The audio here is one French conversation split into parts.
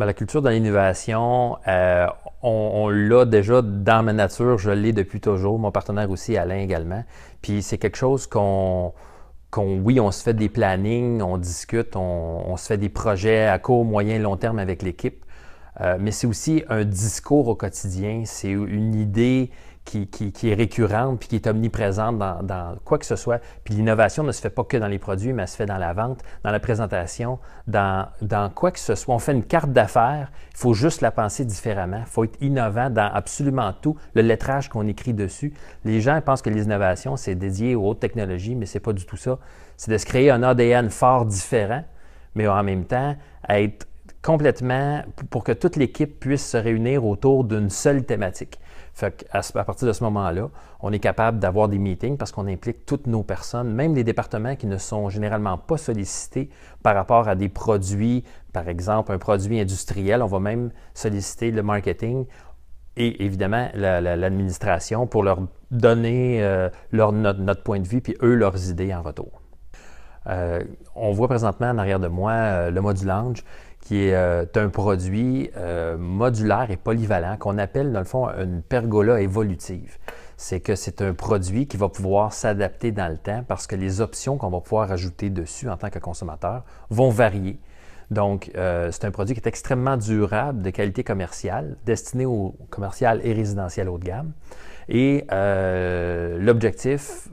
Ben, la culture de l'innovation, euh, on, l'a déjà dans ma nature, je l'ai depuis toujours, mon partenaire aussi, Alain également. Puis c'est quelque chose qu'on, oui, on se fait des plannings, on discute, on, se fait des projets à court, moyen, long terme avec l'équipe. Euh, mais c'est aussi un discours au quotidien, c'est une idée qui, est récurrente puis qui est omniprésente dans, quoi que ce soit. Puis l'innovation ne se fait pas que dans les produits, mais elle se fait dans la vente, dans la présentation, dans, dans quoi que ce soit. On fait une carte d'affaires, il faut juste la penser différemment. Il faut être innovant dans absolument tout, le lettrage qu'on écrit dessus. Les gens pensent que l'innovation c'est dédié aux hautes technologies, mais ce n'est pas du tout ça. C'est de se créer un ADN fort différent, mais en même temps, être complètement pour que toute l'équipe puisse se réunir autour d'une seule thématique. à, partir de ce moment-là, on est capable d'avoir des meetings parce qu'on implique toutes nos personnes, même les départements qui ne sont généralement pas sollicités par rapport à des produits, par exemple un produit industriel. On va même solliciter le marketing et évidemment l'administration pour leur donner euh, leur, notre, point de vue puis eux leurs idées en retour. Euh, on voit présentement en arrière de moi euh, le module Lounge qui est euh, un produit euh, modulaire et polyvalent qu'on appelle dans le fond une pergola évolutive. C'est que c'est un produit qui va pouvoir s'adapter dans le temps parce que les options qu'on va pouvoir ajouter dessus en tant que consommateur vont varier. Donc, euh, c'est un produit qui est extrêmement durable, de qualité commerciale, destiné au commercial et résidentiel haut de gamme. Et l'objectif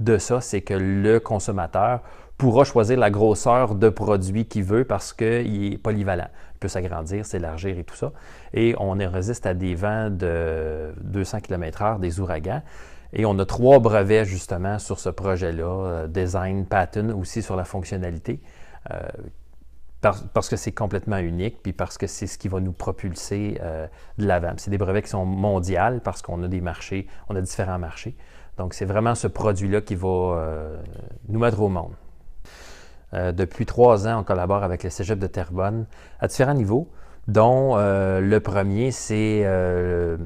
de ça, c'est que le consommateur pourra choisir la grosseur de produit qu'il veut parce qu'il est polyvalent. Il peut s'agrandir, s'élargir et tout ça. Et on résiste à des vents de 200 km heure, des ouragans. Et on a trois brevets justement sur ce projet-là, euh, design, pattern, aussi sur la fonctionnalité, euh, parce que c'est complètement unique, puis parce que c'est ce qui va nous propulser euh, de l'avant. C'est des brevets qui sont mondiaux parce qu'on a des marchés, on a différents marchés. Donc c'est vraiment ce produit-là qui va nous mettre au monde. Euh, depuis trois ans, on collabore avec le Cégep de Terrebonne à différents niveaux, dont euh, le premier, c'est euh,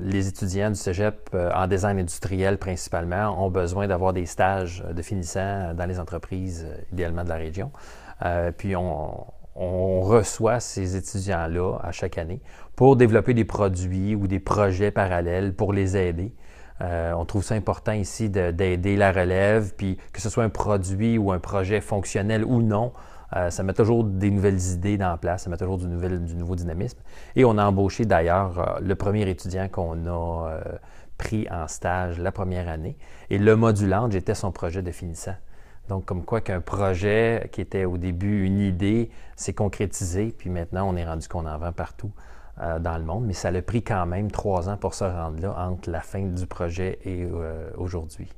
les étudiants du Cégep en design industriel principalement ont besoin d'avoir des stages de finissant dans les entreprises, idéalement de la région. puis on, on reçoit ces étudiants-là à chaque année pour développer des produits ou des projets parallèles pour les aider euh, on trouve ça important ici d'aider la relève, puis que ce soit un produit ou un projet fonctionnel ou non, euh, ça met toujours des nouvelles idées dans place, ça met toujours du, nouveau dynamisme. Et on a embauché d'ailleurs euh, le premier étudiant qu'on a pris en stage la première année. Et le modulant était son projet de finissant. Donc, comme quoi qu'un projet qui était au début une idée s'est concrétisé, puis maintenant on est rendu qu'on en vend partout. Euh, dans le monde, mais ça a pris quand même trois ans pour se rendre là entre la fin du projet et euh, aujourd'hui.